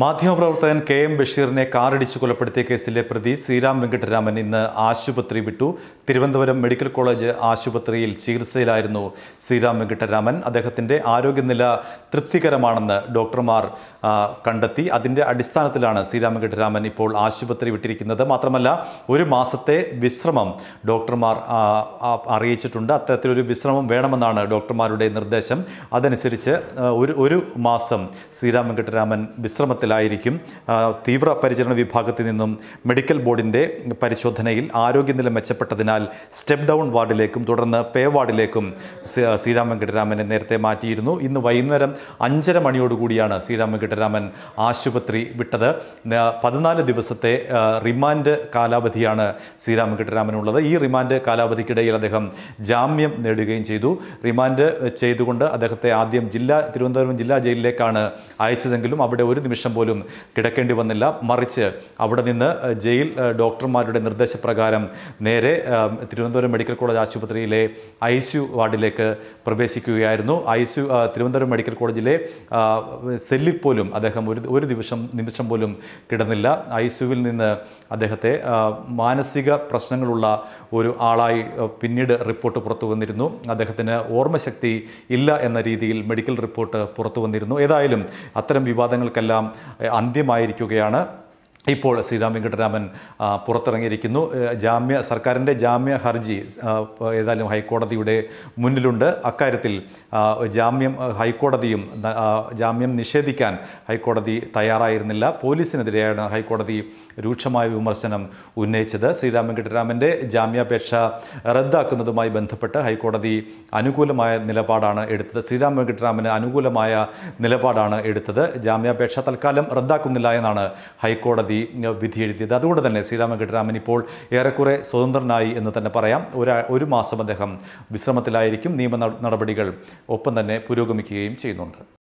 മാധ്യമപ്രവർത്തകൻ K M ബഷീറിനെ കാറിടിച്ച് കൊലപ്പെടുത്തിയ കേസിലെ പ്രതി ശ്രീരാം വെങ്കിട്ടരാമൻ ഇന്ന് ആശുപത്രി വിട്ടു തിരുവനന്തപുരം മെഡിക്കൽ കോളേജ് ആശുപത്രിയിൽ ചികിത്സയിലായിരുന്നു ശ്രീരാം വെങ്കിട്ടരാമൻ അദ്ദേഹത്തിൻ്റെ ആരോഗ്യനില തൃപ്തികരമാണെന്ന് ഡോക്ടർമാർ കണ്ടെത്തി അതിൻ്റെ അടിസ്ഥാനത്തിലാണ് ശ്രീരാം വെങ്കിട്ടരാമൻ ഇപ്പോൾ ആശുപത്രി വിട്ടിരിക്കുന്നത് മാത്രമല്ല ഒരു മാസത്തെ വിശ്രമം ഡോക്ടർമാർ അറിയിച്ചിട്ടുണ്ട് അത്തരത്തിലൊരു വിശ്രമം വേണമെന്നാണ് ഡോക്ടർമാരുടെ നിർദ്ദേശം അതനുസരിച്ച് ഒരു ഒരു മാസം ശ്രീരാം വെങ്കിട്ടരാമൻ വിശ്രമത്തിൽ ഘട്ടത്തിലായിരിക്കും തീവ്ര പരിചരണ വിഭാഗത്തിൽ നിന്നും മെഡിക്കൽ ബോർഡിൻ്റെ പരിശോധനയിൽ ആരോഗ്യനില മെച്ചപ്പെട്ടതിനാൽ സ്റ്റെപ്പ് ഡൗൺ വാർഡിലേക്കും തുടർന്ന് പേ വാർഡിലേക്കും ശ്രീരാം വെങ്കട്ടരാമനെ നേരത്തെ മാറ്റിയിരുന്നു ഇന്ന് വൈകുന്നേരം അഞ്ചര മണിയോടുകൂടിയാണ് ശ്രീരാം വെങ്കട്ടരാമൻ ആശുപത്രി വിട്ടത് പതിനാല് ദിവസത്തെ റിമാൻഡ് കാലാവധിയാണ് ശ്രീരാം വെങ്കട്ടരാമനുള്ളത് ഈ റിമാൻഡ് കാലാവധിക്കിടയിൽ അദ്ദേഹം ജാമ്യം നേടുകയും ചെയ്തു റിമാൻഡ് ചെയ്തുകൊണ്ട് അദ്ദേഹത്തെ ആദ്യം ജില്ലാ തിരുവനന്തപുരം ജില്ലാ ജയിലിലേക്കാണ് അയച്ചതെങ്കിലും അവിടെ ഒരു നിമിഷം പോലും കിടക്കേണ്ടി വന്നില്ല മറിച്ച് അവിടെ നിന്ന് ജയിൽ ഡോക്ടർമാരുടെ നിർദ്ദേശപ്രകാരം നേരെ തിരുവനന്തപുരം മെഡിക്കൽ കോളേജ് ആശുപത്രിയിലെ ഐ സി വാർഡിലേക്ക് പ്രവേശിക്കുകയായിരുന്നു ഐ സി തിരുവനന്തപുരം മെഡിക്കൽ കോളേജിലെ സെല്ലിൽ പോലും അദ്ദേഹം ഒരു ഒരു ദിവസം നിമിഷം പോലും കിടന്നില്ല ഐ സിയുവിൽ നിന്ന് അദ്ദേഹത്തെ മാനസിക പ്രശ്നങ്ങളുള്ള ഒരു ആളായി പിന്നീട് റിപ്പോർട്ട് പുറത്തു വന്നിരുന്നു അദ്ദേഹത്തിന് ഓർമ്മശക്തി ഇല്ല എന്ന രീതിയിൽ മെഡിക്കൽ റിപ്പോർട്ട് പുറത്തു വന്നിരുന്നു ഏതായാലും അത്തരം വിവാദങ്ങൾക്കെല്ലാം അന്ത്യമായിരിക്കുകയാണ് ഇപ്പോൾ ശ്രീരാം വെങ്കട്ടരാമൻ പുറത്തിറങ്ങിയിരിക്കുന്നു ജാമ്യ സർക്കാരിൻ്റെ ജാമ്യ ഹർജി ഏതായാലും ഹൈക്കോടതിയുടെ മുന്നിലുണ്ട് അക്കാര്യത്തിൽ ജാമ്യം ഹൈക്കോടതിയും ജാമ്യം നിഷേധിക്കാൻ ഹൈക്കോടതി തയ്യാറായിരുന്നില്ല പോലീസിനെതിരെയാണ് ഹൈക്കോടതി രൂക്ഷമായ വിമർശനം ഉന്നയിച്ചത് ശ്രീരാം വെങ്കട്ടരാമൻ്റെ ജാമ്യാപേക്ഷ റദ്ദാക്കുന്നതുമായി ബന്ധപ്പെട്ട് ഹൈക്കോടതി അനുകൂലമായ നിലപാടാണ് എടുത്തത് ശ്രീരാം വെങ്കട്ടരാമന് അനുകൂലമായ നിലപാടാണ് എടുത്തത് ജാമ്യാപേക്ഷ തൽക്കാലം റദ്ദാക്കുന്നില്ല എന്നാണ് ഹൈക്കോടതി കോടതി വിധിയെഴുതിയത് അതുകൊണ്ട് തന്നെ ശ്രീരാമകൃഷ്ണരാമൻ ഇപ്പോൾ ഏറെക്കുറെ സ്വതന്ത്രനായി എന്ന് തന്നെ പറയാം ഒരാ ഒരു മാസം അദ്ദേഹം വിശ്രമത്തിലായിരിക്കും നിയമ നടപടികൾ ഒപ്പം തന്നെ പുരോഗമിക്കുകയും ചെയ്യുന്നുണ്ട്